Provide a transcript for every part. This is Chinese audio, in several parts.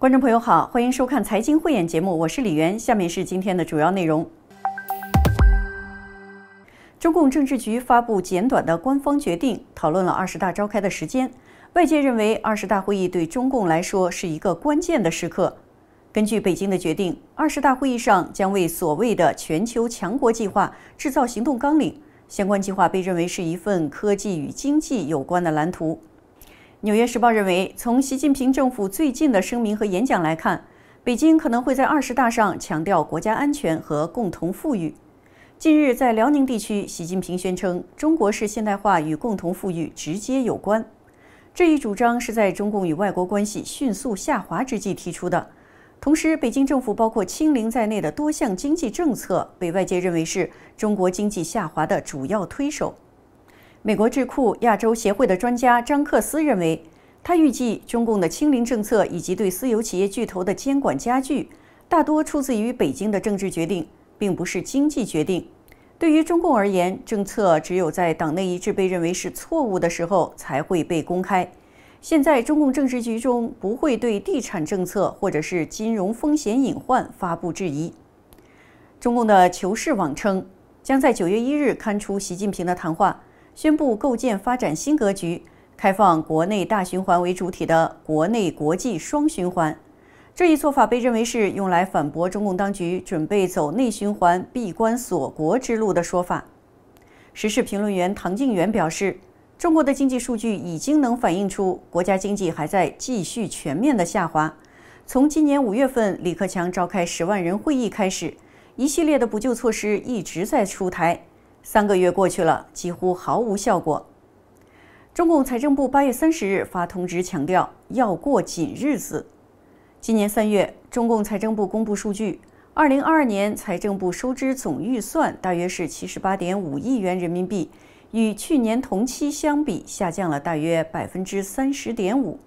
观众朋友好，欢迎收看《财经慧眼》节目，我是李媛，下面是今天的主要内容。中共政治局发布简短的官方决定，讨论了二十大召开的时间。外界认为，二十大会议对中共来说是一个关键的时刻。根据北京的决定，二十大会议上将为所谓的“全球强国计划”制造行动纲领。相关计划被认为是一份科技与经济有关的蓝图。《纽约时报》认为，从习近平政府最近的声明和演讲来看，北京可能会在二十大上强调国家安全和共同富裕。近日，在辽宁地区，习近平宣称中国式现代化与共同富裕直接有关。这一主张是在中共与外国关系迅速下滑之际提出的。同时，北京政府包括清零在内的多项经济政策被外界认为是中国经济下滑的主要推手。美国智库亚洲协会的专家张克斯认为，他预计中共的清零政策以及对私有企业巨头的监管加剧，大多出自于北京的政治决定，并不是经济决定。对于中共而言，政策只有在党内一致被认为是错误的时候才会被公开。现在，中共政治局中不会对地产政策或者是金融风险隐患发布质疑。中共的求是网称，将在九月一日刊出习近平的谈话。宣布构建发展新格局，开放国内大循环为主体的国内国际双循环，这一做法被认为是用来反驳中共当局准备走内循环闭关锁国之路的说法。时事评论员唐静元表示，中国的经济数据已经能反映出国家经济还在继续全面的下滑。从今年五月份李克强召开十万人会议开始，一系列的补救措施一直在出台。三个月过去了，几乎毫无效果。中共财政部八月三十日发通知，强调要过紧日子。今年三月，中共财政部公布数据，二零二二年财政部收支总预算大约是七十八点五亿元人民币，与去年同期相比下降了大约百分之三十点五。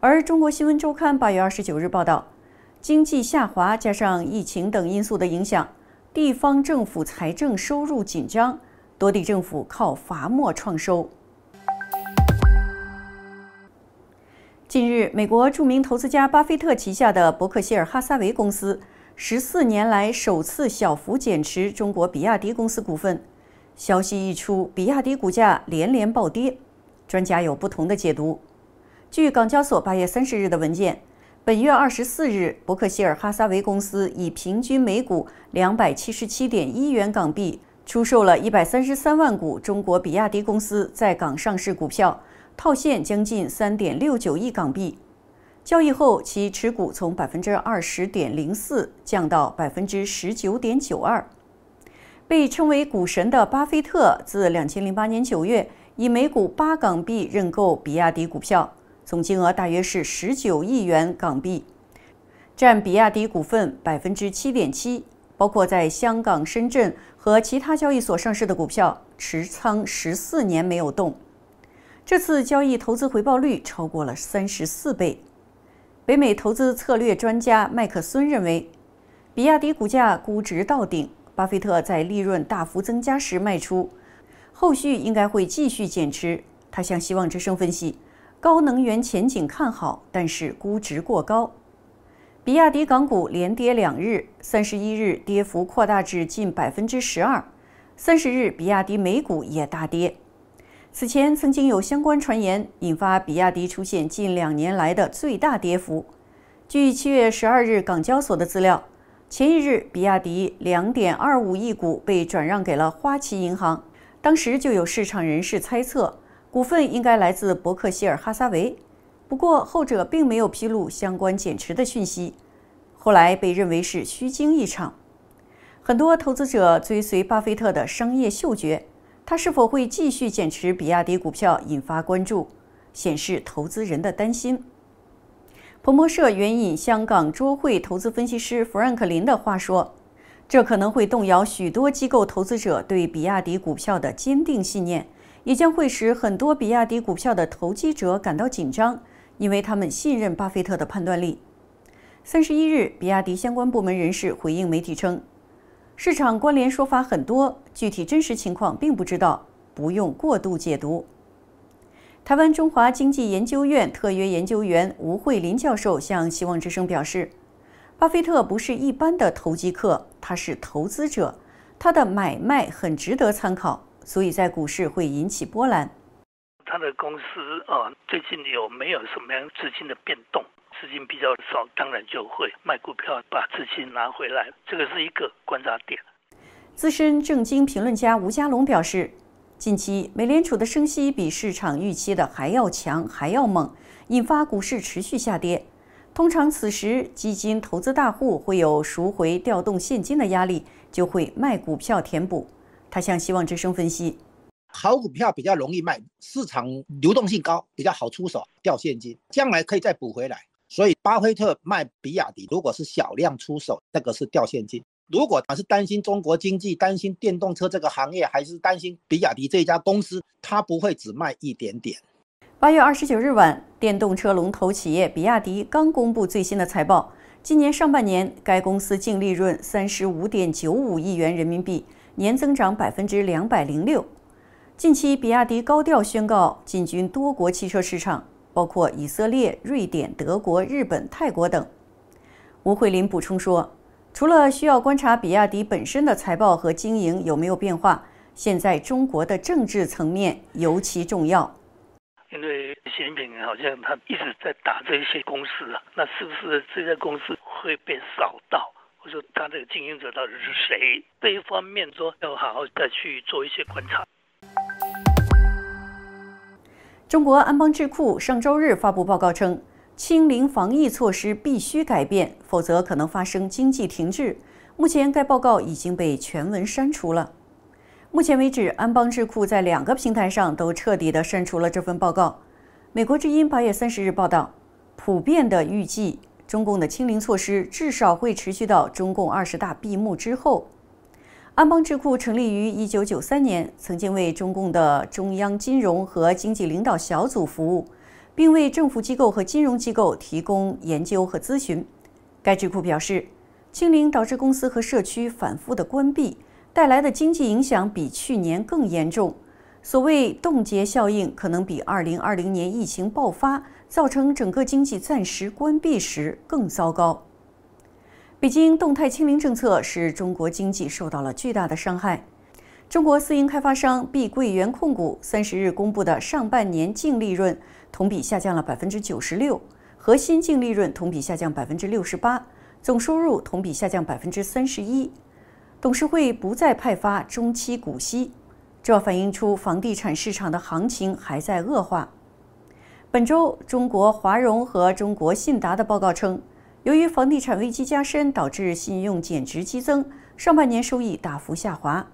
而中国新闻周刊八月二十九日报道，经济下滑加上疫情等因素的影响。地方政府财政收入紧张，多地政府靠罚没创收。近日，美国著名投资家巴菲特旗下的伯克希尔哈撒韦公司十四年来首次小幅减持中国比亚迪公司股份。消息一出，比亚迪股价连连暴跌。专家有不同的解读。据港交所八月三十日的文件。本月二十四日，伯克希尔哈撒韦公司以平均每股两百七十七点一元港币出售了一百三十三万股中国比亚迪公司在港上市股票，套现将近三点六九亿港币。交易后，其持股从百分之二十点零四降到百分之十九点九二。被称为“股神”的巴菲特自两千零八年九月以每股八港币认购比亚迪股票。总金额大约是十九亿元港币，占比亚迪股份百分之七点七，包括在香港、深圳和其他交易所上市的股票，持仓十四年没有动。这次交易投资回报率超过了三十四倍。北美投资策略专家麦克孙认为，比亚迪股价估值到顶，巴菲特在利润大幅增加时卖出，后续应该会继续减持。他向希望之声分析。高能源前景看好，但是估值过高。比亚迪港股连跌两日，三十一日跌幅扩大至近百分之十二。三十日，比亚迪美股也大跌。此前曾经有相关传言，引发比亚迪出现近两年来的最大跌幅。据七月十二日港交所的资料，前一日比亚迪两点二五亿股被转让给了花旗银行，当时就有市场人士猜测。股份应该来自伯克希尔哈撒韦，不过后者并没有披露相关减持的讯息，后来被认为是虚惊一场。很多投资者追随巴菲特的商业嗅觉，他是否会继续减持比亚迪股票引发关注，显示投资人的担心。彭博社援引香港卓会投资分析师弗兰克林的话说，这可能会动摇许多机构投资者对比亚迪股票的坚定信念。也将会使很多比亚迪股票的投机者感到紧张，因为他们信任巴菲特的判断力。三十一日，比亚迪相关部门人士回应媒体称：“市场关联说法很多，具体真实情况并不知道，不用过度解读。”台湾中华经济研究院特约研究员吴慧林教授向《希望之声》表示：“巴菲特不是一般的投机客，他是投资者，他的买卖很值得参考。”所以在股市会引起波澜。他的公司啊，最近有没有什么样资金的变动？资金比较少，当然就会卖股票把资金拿回来。这个是一个观察点。资深政经评论家吴家龙表示，近期美联储的升息比市场预期的还要强还要猛，引发股市持续下跌。通常此时基金投资大户会有赎回调动现金的压力，就会卖股票填补。他向《希望之声》分析，好股票比较容易卖，市场流动性高，比较好出手，掉现金，将来可以再补回来。所以，巴菲特卖比亚迪，如果是小量出手，那个是掉现金；如果他是担心中国经济，担心电动车这个行业，还是担心比亚迪这家公司，他不会只卖一点点。八月二十九日晚，电动车龙头企业比亚迪刚公布最新的财报，今年上半年该公司净利润三十五点九五亿元人民币。年增长百分之两百零六。近期，比亚迪高调宣告进军多国汽车市场，包括以色列、瑞典、德国、日本、泰国等。吴慧林补充说：“除了需要观察比亚迪本身的财报和经营有没有变化，现在中国的政治层面尤其重要。因为习近平好像他一直在打这些公司啊，那是不是这些公司会被扫到？”是他这个经营者到底是谁？这一方面说要好好再去做一些观察。中国安邦智库上周日发布报告称，清零防疫措施必须改变，否则可能发生经济停滞。目前该报告已经被全文删除了。目前为止，安邦智库在两个平台上都彻底的删除了这份报告。美国之音八月三十日报道，普遍的预计。中共的清零措施至少会持续到中共二十大闭幕之后。安邦智库成立于一九九三年，曾经为中共的中央金融和经济领导小组服务，并为政府机构和金融机构提供研究和咨询。该智库表示，清零导致公司和社区反复的关闭，带来的经济影响比去年更严重。所谓冻结效应可能比二零二零年疫情爆发。造成整个经济暂时关闭时更糟糕。北京动态清零政策使中国经济受到了巨大的伤害。中国私营开发商碧桂园控股三十日公布的上半年净利润同比下降了百分之九十六，核心净利润同比下降百分之六十八，总收入同比下降百分之三十一。董事会不再派发中期股息，这反映出房地产市场的行情还在恶化。本周，中国华融和中国信达的报告称，由于房地产危机加深，导致信用减值激增，上半年收益大幅下滑。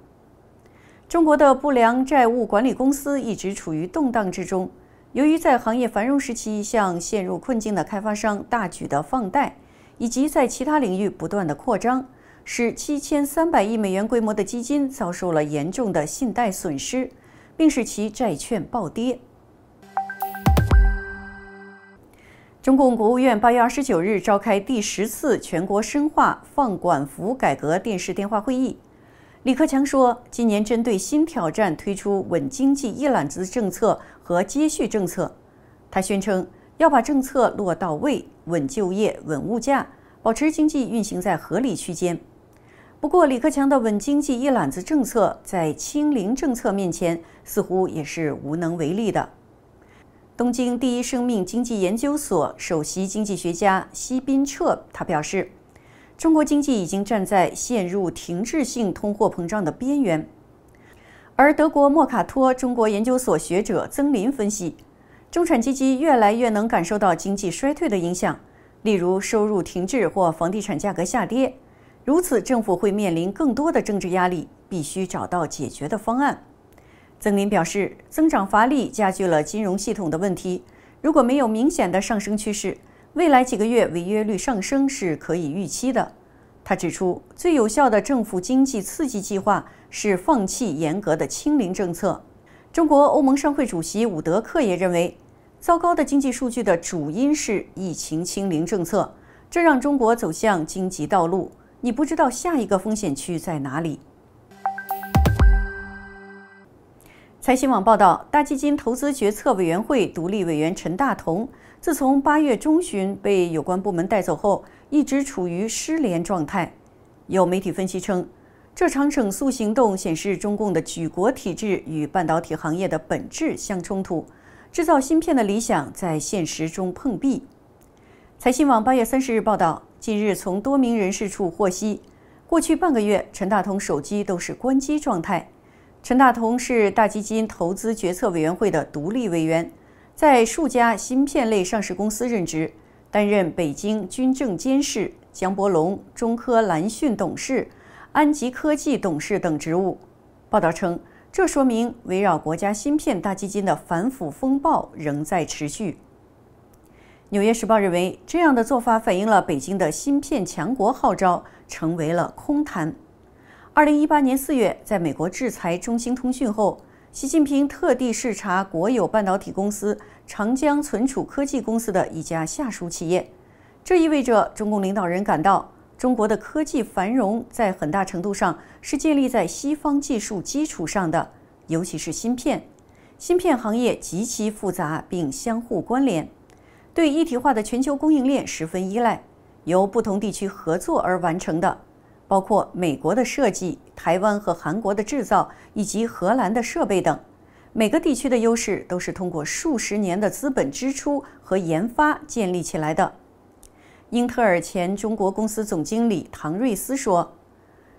中国的不良债务管理公司一直处于动荡之中，由于在行业繁荣时期向陷入困境的开发商大举的放贷，以及在其他领域不断的扩张，使七千三百亿美元规模的基金遭受了严重的信贷损失，并使其债券暴跌。中共国务院八月二十九日召开第十次全国深化放管服改革电视电话会议，李克强说，今年针对新挑战推出稳经济一揽子政策和接续政策。他宣称要把政策落到位，稳就业、稳物价，保持经济运行在合理区间。不过，李克强的稳经济一揽子政策在清零政策面前，似乎也是无能为力的。东京第一生命经济研究所首席经济学家西宾彻他表示：“中国经济已经站在陷入停滞性通货膨胀的边缘。”而德国默卡托中国研究所学者曾林分析：“中产阶级越来越能感受到经济衰退的影响，例如收入停滞或房地产价格下跌。如此，政府会面临更多的政治压力，必须找到解决的方案。”曾林表示，增长乏力加剧了金融系统的问题。如果没有明显的上升趋势，未来几个月违约率上升是可以预期的。他指出，最有效的政府经济刺激计划是放弃严格的清零政策。中国欧盟商会主席伍德克也认为，糟糕的经济数据的主因是疫情清零政策，这让中国走向荆棘道路。你不知道下一个风险区在哪里。财新网报道，大基金投资决策委员会独立委员陈大同，自从八月中旬被有关部门带走后，一直处于失联状态。有媒体分析称，这场整肃行动显示中共的举国体制与半导体行业的本质相冲突，制造芯片的理想在现实中碰壁。财新网八月三十日报道，近日从多名人士处获悉，过去半个月，陈大同手机都是关机状态。陈大同是大基金投资决策委员会的独立委员，在数家芯片类上市公司任职，担任北京军政监事、江伯龙、中科蓝讯董事、安吉科技董事等职务。报道称，这说明围绕国家芯片大基金的反腐风暴仍在持续。《纽约时报》认为，这样的做法反映了北京的芯片强国号召成为了空谈。二零一八年四月，在美国制裁中兴通讯后，习近平特地视察国有半导体公司长江存储科技公司的一家下属企业。这意味着中共领导人感到中国的科技繁荣在很大程度上是建立在西方技术基础上的，尤其是芯片。芯片行业极其复杂并相互关联，对一体化的全球供应链十分依赖，由不同地区合作而完成的。包括美国的设计、台湾和韩国的制造，以及荷兰的设备等，每个地区的优势都是通过数十年的资本支出和研发建立起来的。英特尔前中国公司总经理唐瑞斯说：“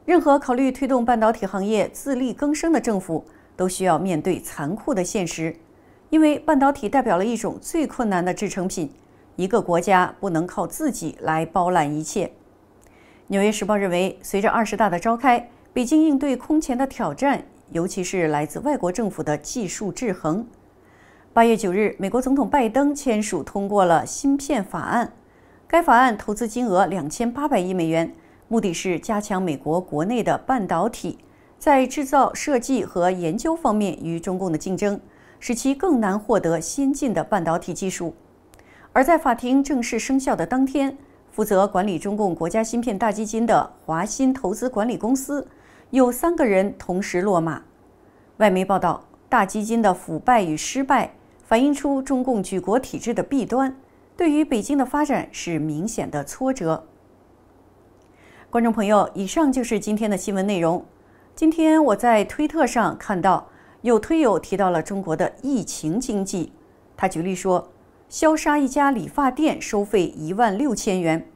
任何考虑推动半导体行业自力更生的政府，都需要面对残酷的现实，因为半导体代表了一种最困难的制成品，一个国家不能靠自己来包揽一切。”纽约时报认为，随着二十大的召开，北京应对空前的挑战，尤其是来自外国政府的技术制衡。八月九日，美国总统拜登签署通过了芯片法案，该法案投资金额两千八百亿美元，目的是加强美国国内的半导体在制造、设计和研究方面与中共的竞争，使其更难获得先进的半导体技术。而在法庭正式生效的当天。负责管理中共国家芯片大基金的华鑫投资管理公司有三个人同时落马。外媒报道，大基金的腐败与失败反映出中共举国体制的弊端，对于北京的发展是明显的挫折。观众朋友，以上就是今天的新闻内容。今天我在推特上看到，有推友提到了中国的疫情经济，他举例说。萧杀一家理发店收费一万六千元。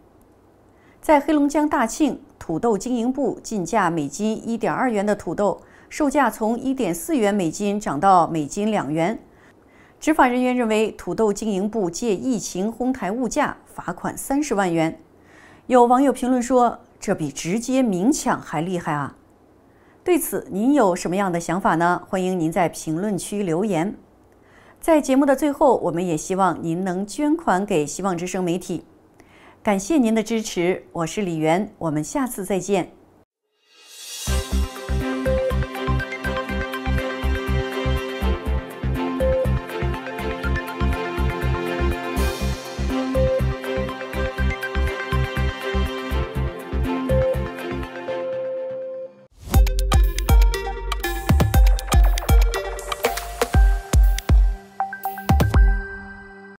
在黑龙江大庆，土豆经营部进价每斤一点二元的土豆，售价从一点四元每斤涨到每斤两元。执法人员认为土豆经营部借疫情哄抬物价，罚款三十万元。有网友评论说：“这比直接明抢还厉害啊！”对此，您有什么样的想法呢？欢迎您在评论区留言。在节目的最后，我们也希望您能捐款给希望之声媒体，感谢您的支持。我是李媛，我们下次再见。